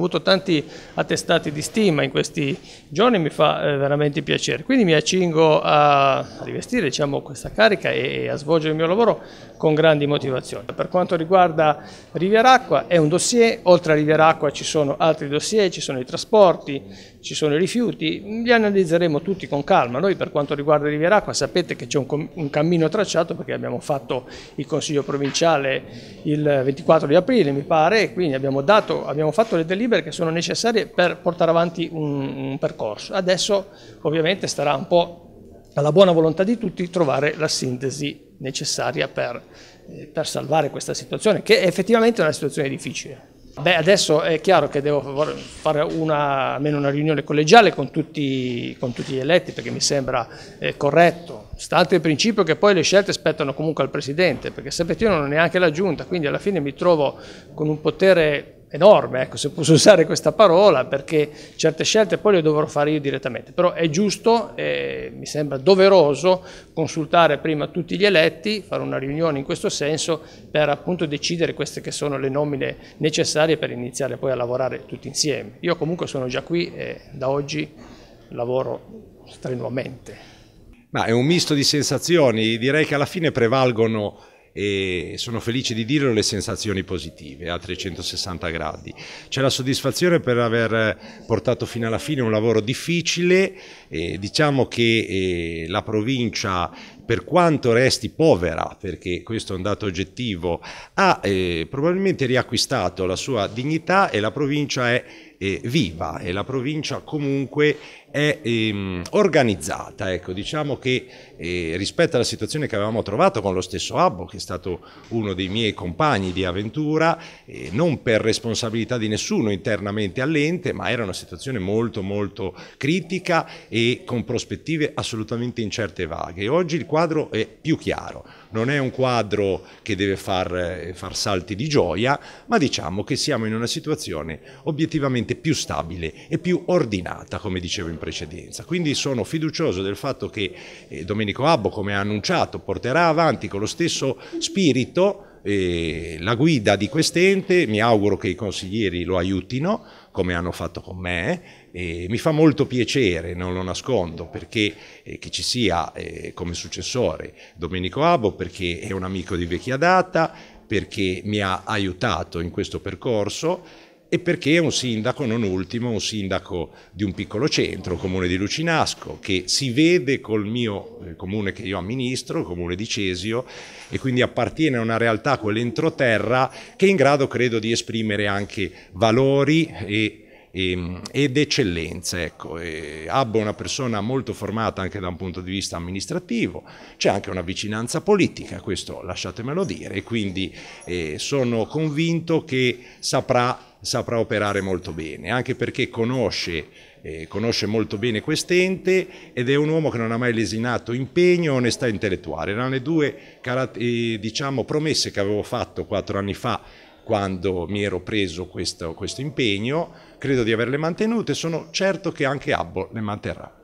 Ho avuto tanti attestati di stima in questi giorni, mi fa eh, veramente piacere. Quindi mi accingo a rivestire diciamo, questa carica e, e, a svolgere il mio lavoro con grandi motivazioni. Per quanto riguarda Rivieracqua è un dossier, oltre a Rivieracqua ci sono altri dossier, ci sono i trasporti, ci sono i rifiuti, li analizzeremo tutti con calma. Noi per quanto riguarda Rivieracqua sapete che c'è un, un cammino tracciato perché abbiamo fatto il Consiglio provinciale il 24 di aprile mi pare e quindi abbiamo, dato, abbiamo fatto le delibere libere che sono necessarie per portare avanti un, un percorso. Adesso ovviamente starà un po' alla buona volontà di tutti trovare la sintesi necessaria per, eh, per salvare questa situazione, che è effettivamente è una situazione difficile. Beh, adesso è chiaro che devo fare una, almeno una riunione collegiale con tutti, con tutti gli eletti perché mi sembra eh, corretto, stante il principio che poi le scelte spettano comunque al Presidente, perché sapete io non ho neanche la Giunta, quindi alla fine mi trovo con un potere enorme, ecco, se posso usare questa parola, perché certe scelte poi le dovrò fare io direttamente, però è giusto e mi sembra doveroso consultare prima tutti gli eletti, fare una riunione in questo senso per appunto decidere queste che sono le nomine necessarie per iniziare poi a lavorare tutti insieme. Io comunque sono già qui e da oggi lavoro strenuamente. Ma è un misto di sensazioni, direi che alla fine prevalgono e sono felice di dirlo le sensazioni positive a 360 gradi. C'è la soddisfazione per aver portato fino alla fine un lavoro difficile, eh, diciamo che la provincia per quanto resti povera, perché questo è un dato oggettivo, ha eh, probabilmente riacquistato la sua dignità e la provincia è eh, viva e la provincia comunque è ehm, organizzata, ecco, diciamo che eh, rispetto alla situazione che avevamo trovato con lo stesso Abbo, che è stato uno dei miei compagni di avventura, eh, non per responsabilità di nessuno internamente all'ente, ma era una situazione molto molto critica e con prospettive assolutamente incerte e vaghe. Oggi il quadro è più chiaro, non è un quadro che deve far, far salti di gioia, ma diciamo che siamo in una situazione obiettivamente sicuramente più stabile e più ordinata, come dicevo in precedenza. Quindi sono fiducioso del fatto che eh, Domenico Abbo, come ha annunciato, porterà avanti con lo stesso spirito eh, la guida di quest'ente, mi auguro che i consiglieri lo aiutino come hanno fatto con me eh, e mi fa molto piacere, non lo nascondo, perché eh, che ci sia eh, come successore Domenico Abbo perché è un amico di vecchia data, perché mi ha aiutato in questo percorso e perché è un sindaco, non ultimo, un sindaco di un piccolo centro, il comune di Lucinasco, che si vede col mio eh, comune che io amministro, il comune di Cesio, e quindi appartiene a una realtà, quell'entroterra, che è in grado, credo, di esprimere anche valori e ed eccellenze. Ecco. Abbo è una persona molto formata anche da un punto di vista amministrativo, c'è anche una vicinanza politica, questo lasciatemelo dire, e quindi eh, sono convinto che saprà saprà operare molto bene, anche perché conosce, eh, conosce molto bene quest'ente ed è un uomo che non ha mai lesinato impegno e onestà intellettuale. Erano le due eh, diciamo, promesse che avevo fatto quattro anni fa quando mi ero preso questo, questo impegno, credo di averle mantenute, sono certo che anche Abbo le manterrà.